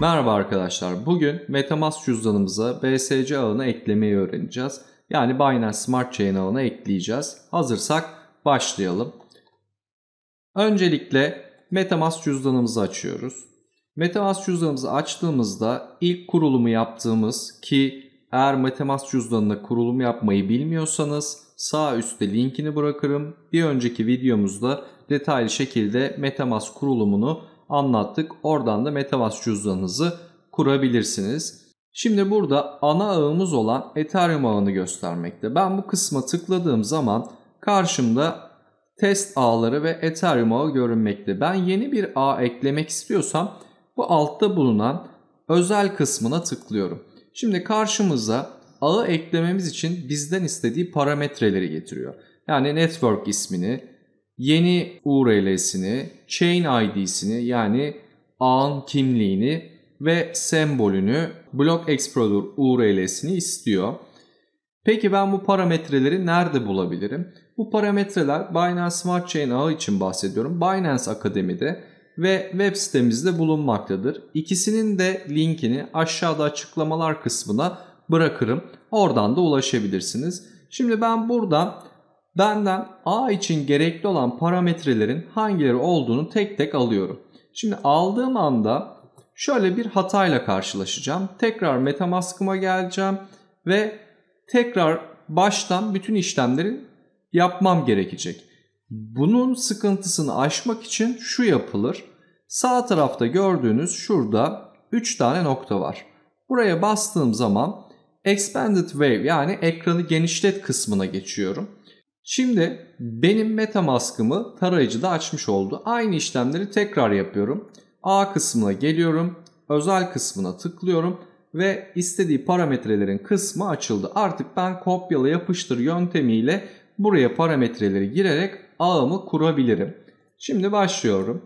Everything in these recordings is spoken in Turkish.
Merhaba arkadaşlar. Bugün Metamask cüzdanımıza BSC ağını eklemeyi öğreneceğiz. Yani Binance Smart Chain ağını ekleyeceğiz. Hazırsak başlayalım. Öncelikle Metamask cüzdanımızı açıyoruz. Metamask cüzdanımızı açtığımızda ilk kurulumu yaptığımız ki eğer Metamask cüzdanına kurulum yapmayı bilmiyorsanız sağ üstte linkini bırakırım. Bir önceki videomuzda detaylı şekilde Metamask kurulumunu anlattık. Oradan da Metavast cüzdanınızı kurabilirsiniz. Şimdi burada ana ağımız olan Ethereum ağını göstermekte. Ben bu kısma tıkladığım zaman karşımda test ağları ve Ethereum ağı görünmekte. Ben yeni bir ağ eklemek istiyorsam bu altta bulunan özel kısmına tıklıyorum. Şimdi karşımıza ağı eklememiz için bizden istediği parametreleri getiriyor. Yani network ismini, yeni URL'sini, chain ID'sini yani ağın kimliğini ve sembolünü block explorer URL'sini istiyor. Peki ben bu parametreleri nerede bulabilirim? Bu parametreler Binance Smart Chain ağı için bahsediyorum. Binance Akademi'de ve web sitemizde bulunmaktadır. İkisinin de linkini aşağıda açıklamalar kısmına bırakırım. Oradan da ulaşabilirsiniz. Şimdi ben burada Benden A için gerekli olan parametrelerin hangileri olduğunu tek tek alıyorum. Şimdi aldığım anda şöyle bir hatayla karşılaşacağım. Tekrar metamaskıma geleceğim ve tekrar baştan bütün işlemleri yapmam gerekecek. Bunun sıkıntısını aşmak için şu yapılır. Sağ tarafta gördüğünüz şurada 3 tane nokta var. Buraya bastığım zaman Expanded Wave yani ekranı genişlet kısmına geçiyorum. Şimdi benim MetaMask'ımı tarayıcıda açmış oldu. Aynı işlemleri tekrar yapıyorum. A kısmına geliyorum. Özel kısmına tıklıyorum ve istediği parametrelerin kısmı açıldı. Artık ben kopyala yapıştır yöntemiyle buraya parametreleri girerek ağımı kurabilirim. Şimdi başlıyorum.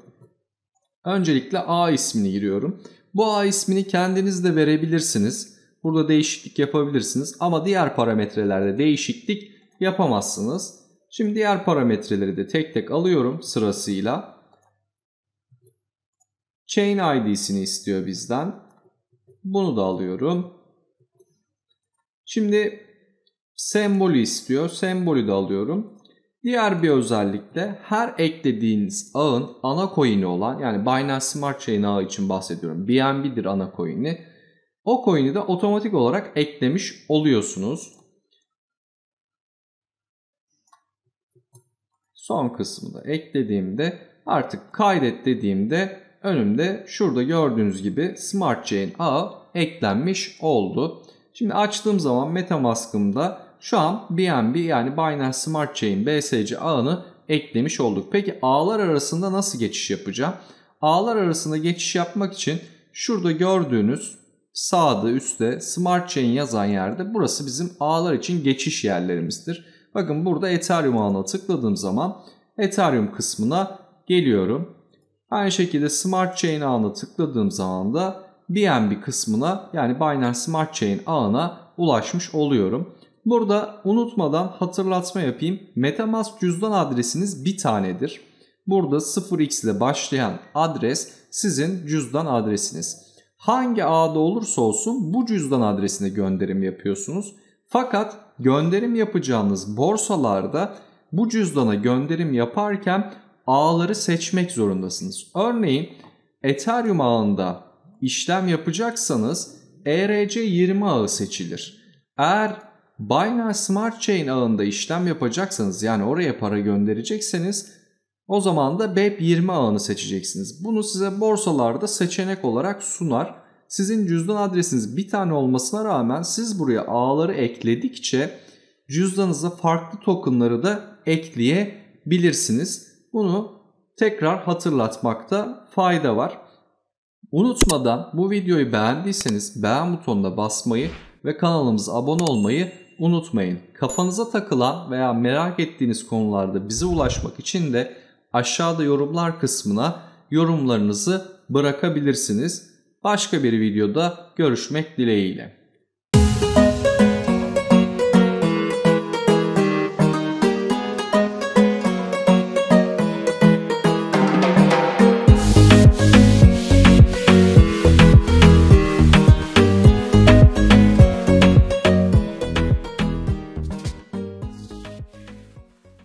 Öncelikle A ismini giriyorum. Bu A ismini kendiniz de verebilirsiniz. Burada değişiklik yapabilirsiniz ama diğer parametrelerde değişiklik yapamazsınız. Şimdi diğer parametreleri de tek tek alıyorum sırasıyla. Chain ID'sini istiyor bizden. Bunu da alıyorum. Şimdi sembolü istiyor. Sembolü de alıyorum. Diğer bir özellik de her eklediğiniz ağın ana coin'i olan yani Binance Smart Chain ağı için bahsediyorum. BNB'dir ana coin'i. O coin'i de otomatik olarak eklemiş oluyorsunuz. son kısmında eklediğimde artık kaydet dediğimde önümde şurada gördüğünüz gibi Smart Chain A eklenmiş oldu. Şimdi açtığım zaman Metamask'ımda şu an BNB yani Binance Smart Chain BSC ağını eklemiş olduk. Peki ağlar arasında nasıl geçiş yapacağım? Ağlar arasında geçiş yapmak için şurada gördüğünüz sağda üstte Smart Chain yazan yerde burası bizim ağlar için geçiş yerlerimizdir. Bakın burada Ethereum ağına tıkladığım zaman Ethereum kısmına geliyorum. Aynı şekilde Smart Chain ağına tıkladığım zaman da BNB kısmına yani Binance Smart Chain ağına ulaşmış oluyorum. Burada unutmadan hatırlatma yapayım. Metamask cüzdan adresiniz bir tanedir. Burada 0x ile başlayan adres sizin cüzdan adresiniz. Hangi ağda olursa olsun bu cüzdan adresine gönderim yapıyorsunuz. Fakat gönderim yapacağınız borsalarda bu cüzdana gönderim yaparken ağları seçmek zorundasınız. Örneğin Ethereum ağında işlem yapacaksanız ERC20 ağı seçilir. Eğer Binance Smart Chain ağında işlem yapacaksanız yani oraya para gönderecekseniz o zaman da BEP20 ağını seçeceksiniz. Bunu size borsalarda seçenek olarak sunar sizin cüzdan adresiniz bir tane olmasına rağmen siz buraya ağları ekledikçe cüzdanınıza farklı tokenları da ekleyebilirsiniz. Bunu tekrar hatırlatmakta fayda var. Unutmadan bu videoyu beğendiyseniz beğen butonuna basmayı ve kanalımıza abone olmayı unutmayın. Kafanıza takılan veya merak ettiğiniz konularda bize ulaşmak için de aşağıda yorumlar kısmına yorumlarınızı bırakabilirsiniz. Başka bir videoda görüşmek dileğiyle.